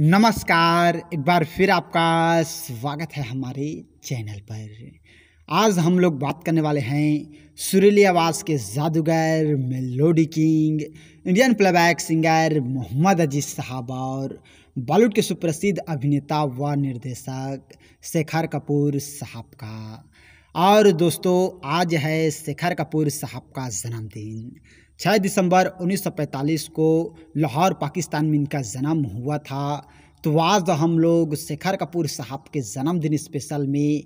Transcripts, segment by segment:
नमस्कार एक बार फिर आपका स्वागत है हमारे चैनल पर आज हम लोग बात करने वाले हैं सुरीली आवाज़ के जादूगर melody king Indian playback singer Mohammed Aziz साहब और बॉलीवुड के सुप्रसिद्ध अभिनेता व निर्देशक शेखर कपूर साहब का और दोस्तों आज है शेखर कपूर साहब का जन्मदिन छः दिसंबर 1945 को लाहौर पाकिस्तान में इनका जन्म हुआ था तो आज तो हम लोग शेखर कपूर साहब के जन्मदिन स्पेशल में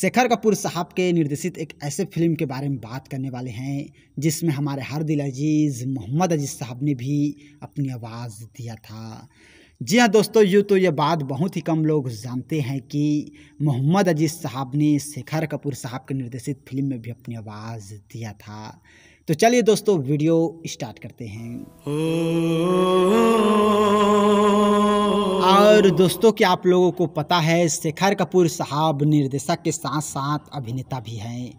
शेखर कपूर साहब के निर्देशित एक ऐसे फिल्म के बारे में बात करने वाले हैं जिसमें हमारे हरदिल अजीज़ मोहम्मद अजीज़ साहब ने भी अपनी आवाज़ दिया था जी हाँ दोस्तों यूँ तो ये बात बहुत ही कम लोग जानते हैं कि मोहम्मद अजीज़ साहब ने शेखर कपूर साहब के निर्देशित फिल्म में भी अपनी आवाज़ दिया था तो चलिए दोस्तों वीडियो स्टार्ट करते हैं और दोस्तों क्या आप लोगों को पता है शेखर कपूर साहब निर्देशक के साथ साथ अभिनेता भी हैं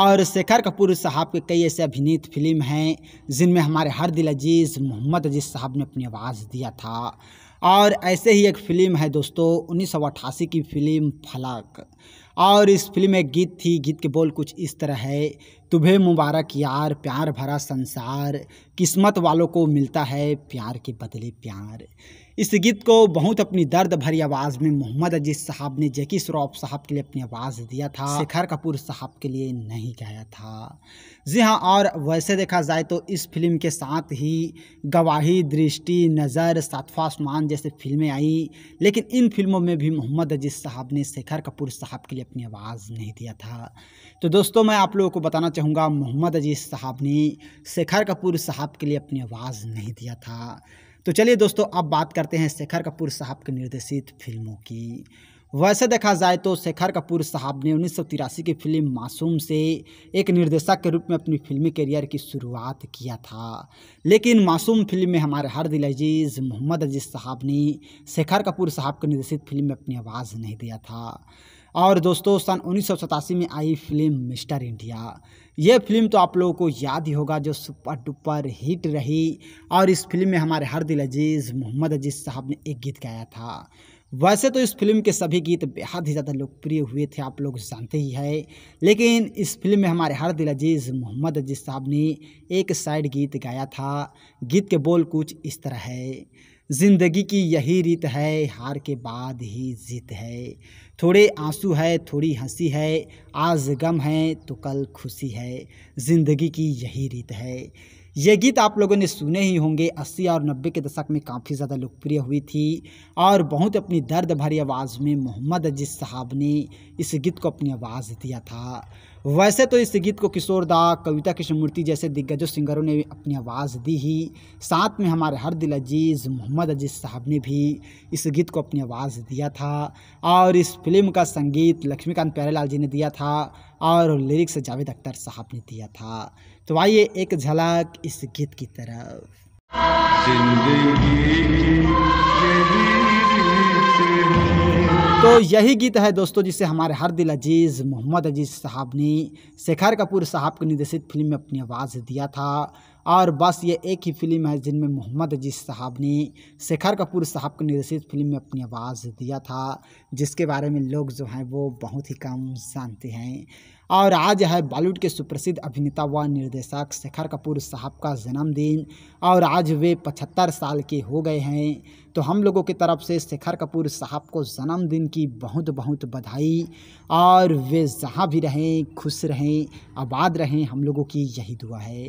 और शेखर कपूर साहब के कई ऐसे अभिनीत फिल्म हैं जिनमें हमारे हर दिल अजीज़ मोहम्मद अजीज़ साहब ने अपनी आवाज़ दिया था और ऐसे ही एक फ़िल्म है दोस्तों उन्नीस की फ़िल्म फलक और इस फिल्म में गीत थी गीत के बोल कुछ इस तरह है तुम्हें मुबारक यार प्यार भरा संसार किस्मत वालों को मिलता है प्यार के बदले प्यार इस गीत को बहुत अपनी दर्द भरी आवाज़ में मोहम्मद अजीज साहब ने जैकी श्रॉफ साहब के लिए अपनी आवाज़ दिया था शेखर कपूर साहब के लिए नहीं गाया था जी हाँ और वैसे देखा जाए तो इस फिल्म के साथ ही गवाही दृष्टि नज़र सातवा आसमान जैसे फिल्में आई लेकिन इन फिल्मों में भी मोहम्मद अजीज साहब ने शेखर कपूर साहब के लिए अपनी आवाज़ नहीं दिया था तो दोस्तों मैं आप लोगों को बताना चाहूँगा मोहम्मद अजीज़ साहब ने शेखर कपूर साहब के लिए अपनी आवाज़ नहीं दिया था तो चलिए दोस्तों अब बात करते हैं शेखर कपूर साहब के निर्देशित फिल्मों की वैसे देखा जाए तो शेखर कपूर साहब ने उन्नीस की फिल्म मासूम से एक निर्देशक के रूप में अपनी फिल्मी करियर की शुरुआत किया था लेकिन मासूम फिल्म में हमारे हर दिल अजीज़ मोहम्मद अजीज़ साहब ने शेखर कपूर साहब की निर्देशित फिल्म में अपनी आवाज़ नहीं दिया था और दोस्तों सन उन्नीस में आई फिल्म मिस्टर इंडिया ये फिल्म तो आप लोगों को याद ही होगा जो सुपर डुपर हिट रही और इस फिल्म में हमारे हरदिल अजीज़ मोहम्मद अजीज़ साहब ने एक गीत गाया था वैसे तो इस फिल्म के सभी गीत बेहद ही ज़्यादा लोकप्रिय हुए थे आप लोग जानते ही है लेकिन इस फिल्म में हमारे हर दिल अजीज़ मोहम्मद अजीज़ साहब ने एक साइड गीत गाया था गीत के बोल कुछ इस तरह है ज़िंदगी की यही रीत है हार के बाद ही जीत है थोड़े आंसू है थोड़ी हंसी है आज गम है तो कल खुशी है ज़िंदगी की यही रीत है ये गीत आप लोगों ने सुने ही होंगे अस्सी और नब्बे के दशक में काफ़ी ज़्यादा लोकप्रिय हुई थी और बहुत अपनी दर्द भरी आवाज़ में मोहम्मद अजीज़ साहब ने इस गीत को अपनी आवाज़ दिया था वैसे तो इस गीत को किशोर दा कविता कृष्णमूर्ति जैसे दिग्गजों सिंगरों ने अपनी आवाज़ दी ही साथ में हमारे हर दिल अजीज़ मोहम्मद अजीज़ साहब ने भी इस गीत को अपनी आवाज़ दिया था और इस फिल्म का संगीत लक्ष्मीकांत प्यारेलाल जी ने दिया था और लिरिक्स जावेद अख्तर साहब ने दिया था तो आइए एक झलक इस गीत की तरफ तो यही गीत है दोस्तों जिसे हमारे हर दिल अजीज़ मोहम्मद अजीज़ साहब ने शेखर कपूर साहब को निर्देशित फिल्म में अपनी आवाज़ दिया था और बस ये एक ही फिल्म है जिनमें मोहम्मद अजीज साहब ने शेखर कपूर साहब को निर्देशित फिल्म में अपनी आवाज़ दिया था जिसके बारे में लोग जो हैं वो बहुत ही कम जानते हैं और आज है बॉलीवुड के सुप्रसिद्ध अभिनेता व निर्देशक शेखर कपूर साहब का जन्मदिन और आज वे पचहत्तर साल के हो गए हैं तो हम लोगों की तरफ से शेखर कपूर साहब को जन्मदिन की बहुत बहुत बधाई और वे जहाँ भी रहें खुश रहें आबाद रहें हम लोगों की यही दुआ है